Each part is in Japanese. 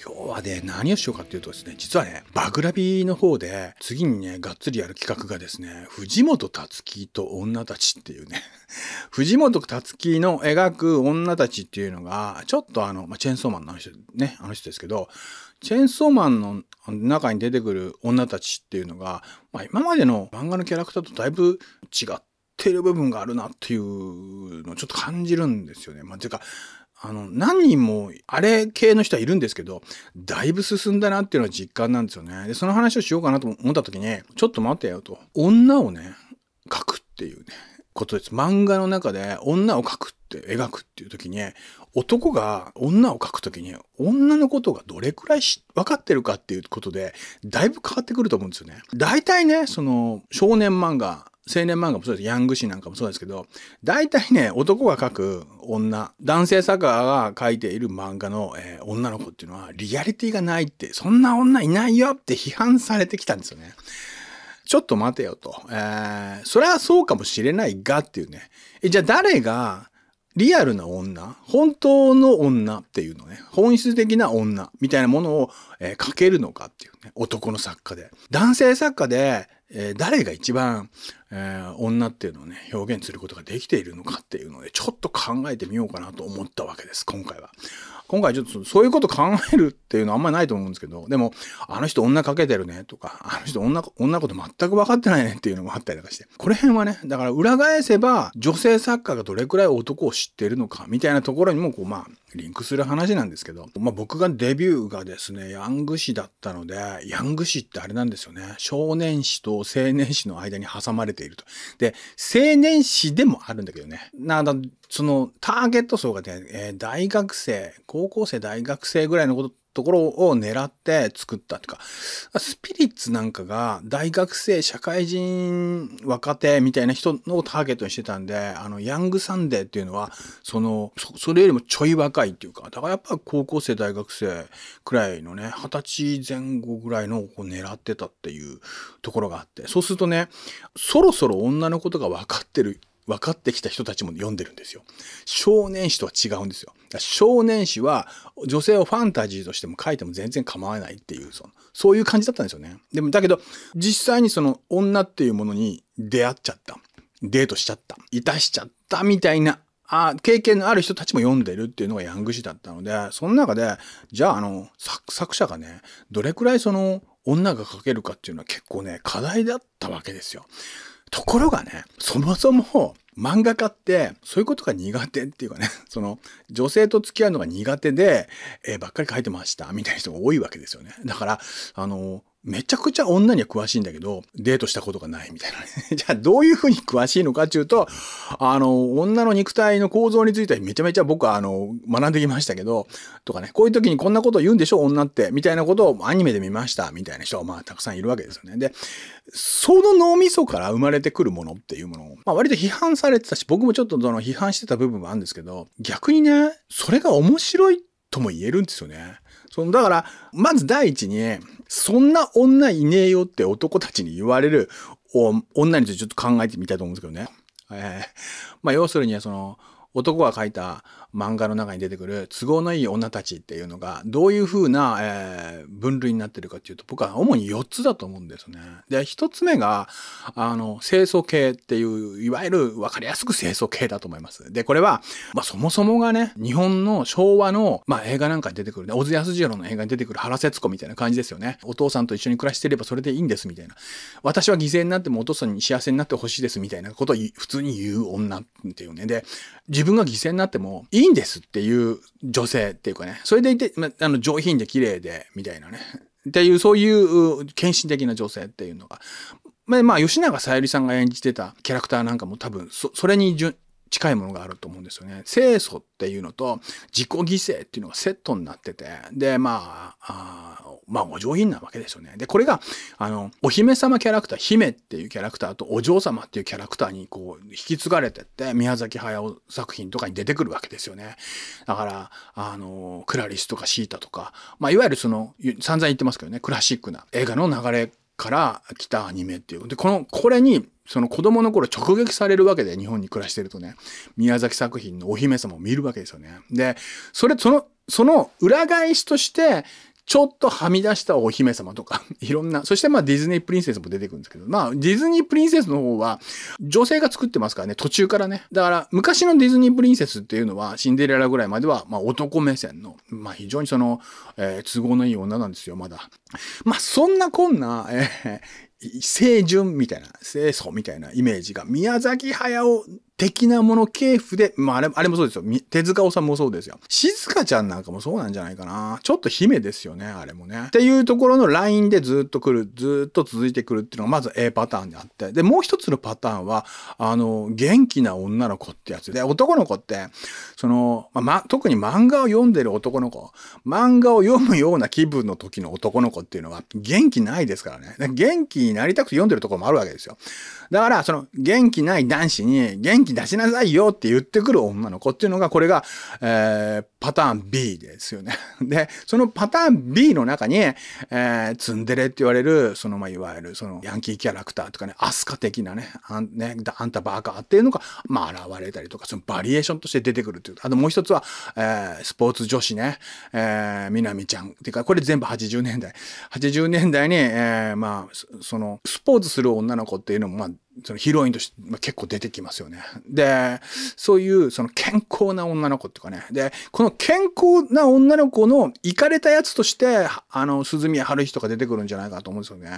今日はね、何をしようかっていうとですね、実はね、バグラビーの方で、次にね、がっつりやる企画がですね、藤本達きと女たちっていうね 藤本達きの描く女たちっていうのが、ちょっとあの、まあ、チェーンソーマンのあの人、ね、あの人ですけど、チェーンソーマンの中に出てくる女たちっていうのが、まあ、今までの漫画のキャラクターとだいぶ違ってる部分があるなっていうのをちょっと感じるんですよね。まあ、ていうか、あの、何人も、あれ系の人はいるんですけど、だいぶ進んだなっていうのは実感なんですよね。で、その話をしようかなと思った時に、ちょっと待ってよと。女をね、書くっていうね、ことです。漫画の中で女を描くって、描くっていう時に、男が女を描く時に、女のことがどれくらい分かってるかっていうことで、だいぶ変わってくると思うんですよね。大体ね、その、少年漫画、青年漫画もそうです。ヤング誌なんかもそうですけど、大体ね、男が描く女、男性作家が描いている漫画の、えー、女の子っていうのは、リアリティがないって、そんな女いないよって批判されてきたんですよね。ちょっと待てよと。えー、それはそうかもしれないがっていうね。えじゃあ誰が、リアルな女、本当の女っていうのね、本質的な女みたいなものを、えー、けるのかっていうね、男の作家で。男性作家でえー、誰が一番、えー、女っていうのをね表現することができているのかっていうのでちょっと考えてみようかなと思ったわけです今回は。今回ちょっとそういうこと考えるっていうのはあんまりないと思うんですけどでもあの人女かけてるねとかあの人女女こと全く分かってないねっていうのもあったりとかしてこれ辺はねだから裏返せば女性作家がどれくらい男を知ってるのかみたいなところにもこうまあリンクする話なんですけど、まあ、僕がデビューがですね、ヤング誌だったので、ヤング誌ってあれなんですよね。少年誌と青年誌の間に挟まれていると。で、青年誌でもあるんだけどね。なんだ、そのターゲット層がね、えー、大学生、高校生、大学生ぐらいのことところを狙って作ったとか、スピリッツなんかが大学生、社会人、若手みたいな人をターゲットにしてたんで、あの、ヤングサンデーっていうのは、その、それよりもちょい若いっていうか、だからやっぱ高校生、大学生くらいのね、二十歳前後ぐらいのを狙ってたっていうところがあって、そうするとね、そろそろ女のことが分かってる分かってきた人たちも読んでるんですよ。少年誌とは違うんですよ。少年誌は女性をファンタジーとしても書いても全然構わないっていう、そのそういう感じだったんですよね。でも、だけど、実際にその女っていうものに出会っちゃった。デートしちゃった。いたしちゃったみたいなあ経験のある人たちも読んでるっていうのがヤング誌だったので、その中で、じゃああの作者がね、どれくらいその女が書けるかっていうのは結構ね、課題だったわけですよ。ところがね、そもそも漫画家ってそういうことが苦手っていうかね、その女性と付き合うのが苦手で、えばっかり書いてましたみたいな人が多いわけですよね。だから、あの、めちゃくちゃ女には詳しいんだけど、デートしたことがないみたいなね。じゃあどういうふうに詳しいのかっていうと、あの、女の肉体の構造についてめちゃめちゃ僕はあの、学んできましたけど、とかね、こういう時にこんなこと言うんでしょ女って、みたいなことをアニメで見ました、みたいな人はまあたくさんいるわけですよね。で、その脳みそから生まれてくるものっていうものを、まあ割と批判されてたし、僕もちょっとその批判してた部分もあるんですけど、逆にね、それが面白いとも言えるんですよね。そのだから、まず第一に、そんな女いねえよって男たちに言われる女についてちょっと考えてみたいと思うんですけどね。えー、まあ要するにその男が書いた漫画の中に出てくる都合のいい女たちっていうのがどういうふうな、えー、分類になってるかっていうと僕は主に4つだと思うんですね。で1つ目があの清楚系っていういわゆる分かりやすく清楚系だと思います。でこれは、まあ、そもそもがね日本の昭和の、まあ、映画なんかに出てくるね小津安二郎の映画に出てくる原節子みたいな感じですよね。お父さんと一緒に暮らしてればそれでいいんですみたいな。私は犠牲になってもお父さんに幸せになってほしいですみたいなことを普通に言う女っていうね。で自分が犠牲になってもいいいんですっていう女性っていうかね、それでいて、ま、あの上品で綺麗で、みたいなね。っていう、そういう献身的な女性っていうのが。まあ、吉永小百合さんが演じてたキャラクターなんかも多分そ、それに近いものがあると思うんですよね。清楚っていうのと自己犠牲っていうのがセットになってて、で、まあ、あまあ、お上品なわけですよね。で、これが、あの、お姫様キャラクター、姫っていうキャラクターとお嬢様っていうキャラクターにこう、引き継がれてって、宮崎駿作品とかに出てくるわけですよね。だから、あの、クラリスとかシータとか、まあ、いわゆるその、散々言ってますけどね、クラシックな映画の流れから来たアニメっていう。で、この、これに、その子供の頃直撃されるわけで、日本に暮らしてるとね、宮崎作品のお姫様を見るわけですよね。で、それ、その、その裏返しとして、ちょっとはみ出したお姫様とか、いろんな、そしてまあディズニープリンセスも出てくるんですけど、まあディズニープリンセスの方は女性が作ってますからね、途中からね。だから昔のディズニープリンセスっていうのはシンデレラぐらいまではまあ男目線の、まあ非常にその、えー、都合のいい女なんですよ、まだ。まあそんなこんな、えー、清純みたいな、清楚みたいなイメージが宮崎駿的なもの系譜で、まあ、あれ、あれもそうですよ。手塚治虫もそうですよ。静香ちゃんなんかもそうなんじゃないかな。ちょっと姫ですよね、あれもね。っていうところのラインでずっと来る、ずっと続いてくるっていうのがまず A パターンであって。で、もう一つのパターンは、あの、元気な女の子ってやつで、男の子って、その、まあ、特に漫画を読んでる男の子、漫画を読むような気分の時の男の子っていうのは元気ないですからね。元気になりたくて読んでるところもあるわけですよ。だから、その元気ない男子に元気気出しなさいよって言ってくる女の子っていうのが、これが、えー、パターン B ですよね。で、そのパターン B の中に、えー、ツンデレって言われる、その、まあ、いわゆる、その、ヤンキーキャラクターとかね、アスカ的なね、あん,、ね、あんたバーカーっていうのが、まあ、現れたりとか、そのバリエーションとして出てくるという。あともう一つは、えー、スポーツ女子ね、えー、みなみちゃん。っていうか、これ全部80年代。80年代に、えー、まあ、その、スポーツする女の子っていうのも、まあ、そのヒロインとして、まあ、結構出てきますよね。で、そういうその健康な女の子っていうかね。で、この健康な女の子の行かれたやつとして、あの、鈴宮春日とか出てくるんじゃないかと思うんですよね。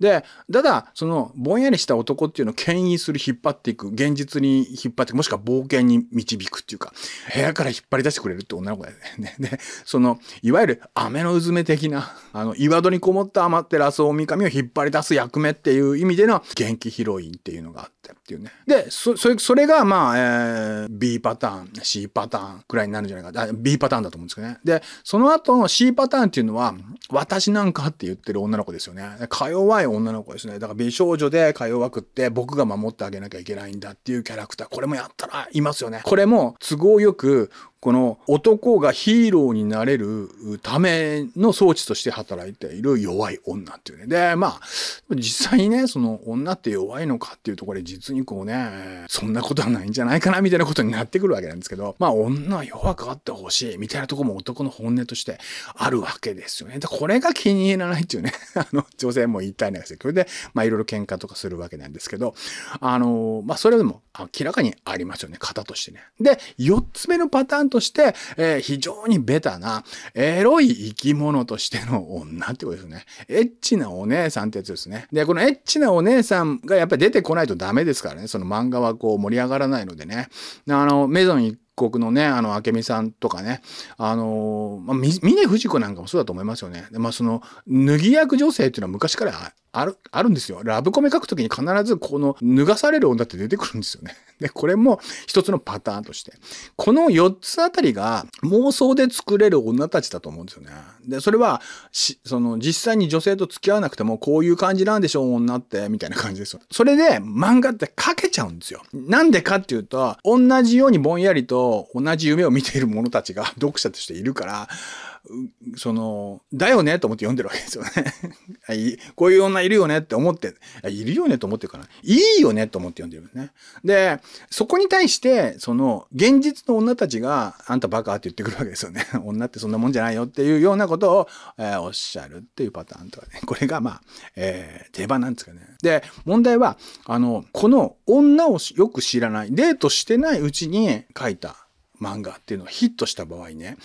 で、ただ、その、ぼんやりした男っていうのを牽引する、引っ張っていく、現実に引っ張ってもしくは冒険に導くっていうか、部屋から引っ張り出してくれるって女の子だよね。で、その、いわゆる雨のうずめ的な、あの、岩戸にこもった余ってる麻生三上を引っ張り出す役目っていう意味での元気ヒロインっていうのがあってっていうね。で、そそれそれが、まあ、えー、B パターン、C パターンくらいになるんじゃないか。あ B パターンだと思うんですけどね。で、その後の C パターンっていうのは、私なんかって言ってる女の子ですよね。か弱い女の子ですね。だから美少女でか弱くって僕が守ってあげなきゃいけないんだっていうキャラクター。これもやったらいますよね。これも都合よくこの男がヒーローになれるための装置として働いている弱い女っていうね。で、まあ、実際にね、その女って弱いのかっていうとこれ実にこうね、そんなことはないんじゃないかなみたいなことになってくるわけなんですけど、まあ女は弱くあってほしいみたいなとこも男の本音としてあるわけですよね。で、これが気に入らないっていうね、あの、女性も言いたいんですけど、で、まあいろいろ喧嘩とかするわけなんですけど、あの、まあそれでも明らかにありますよね、型としてね。で、4つ目のパターンとして、えー、非常にベタな、エロい生き物としての女ってことですね。エッチなお姉さんってやつですね。で、このエッチなお姉さんがやっぱり出てこないとダメですですからね、その漫画はこう盛り上がらないのでね、あの、メゾン国のね、あの、明美さんとかね、あのー、まあ、峰不二子なんかもそうだと思いますよね。で、まあ、その、脱ぎ役女性っていうのは昔からある、あるんですよ。ラブコメ書くときに必ずこの脱がされる女って出てくるんですよね。で、これも一つのパターンとして。この4つあたりが妄想で作れる女たちだと思うんですよね。で、それは、その、実際に女性と付き合わなくてもこういう感じなんでしょう、女って、みたいな感じですよ。それで漫画って書けちゃうんですよ。なんでかっていうと、同じようにぼんやりと同じ夢を見ている者たちが 読者としているから、その、だよねと思って読んでるわけですよね。こういう女いるよねって思って、いるよねと思ってるから、いいよねと思って読んでるね。で、そこに対して、その、現実の女たちが、あんたバカって言ってくるわけですよね。女ってそんなもんじゃないよっていうようなことを、えー、おっしゃるっていうパターンとかね。これが、まあ、えー、定番なんですかね。で、問題は、あの、この女をよく知らない、デートしてないうちに書いた漫画っていうのはヒットした場合ね、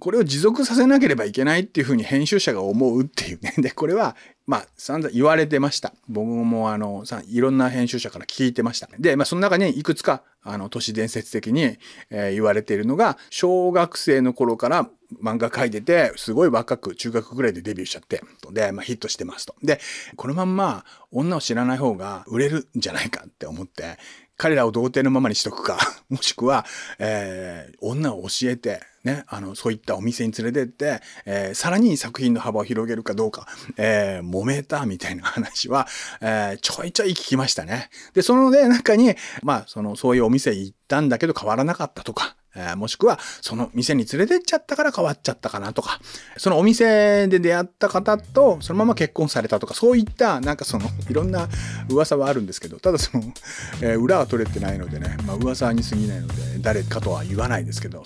これを持続させなければいけないっていうふうに編集者が思うっていうね。で、これは、まあ、散々言われてました。僕もあの、さ、いろんな編集者から聞いてました。で、まあ、その中にいくつかあの都市伝説的に、えー、言われているのが小学生の頃から漫画描いててすごい若く中学ぐらいでデビューしちゃってで、まあ、ヒットしてますと。でこのまんま女を知らない方が売れるんじゃないかって思って彼らを童貞のままにしとくか もしくは、えー、女を教えてね、あの、そういったお店に連れてって、えー、さらに作品の幅を広げるかどうか、えー、揉めたみたいな話は、えー、ちょいちょい聞きましたね。で、そのね、中に、まあ、その、そういうお店行ったんだけど変わらなかったとか、えもしくはその店に連れてっちゃったから変わっちゃったかなとか、そのお店で出会った方とそのまま結婚されたとか、そういったなんかそのいろんな噂はあるんですけど、ただその、えー、裏は取れてないのでね、まあ、噂に過ぎないので誰かとは言わないですけど。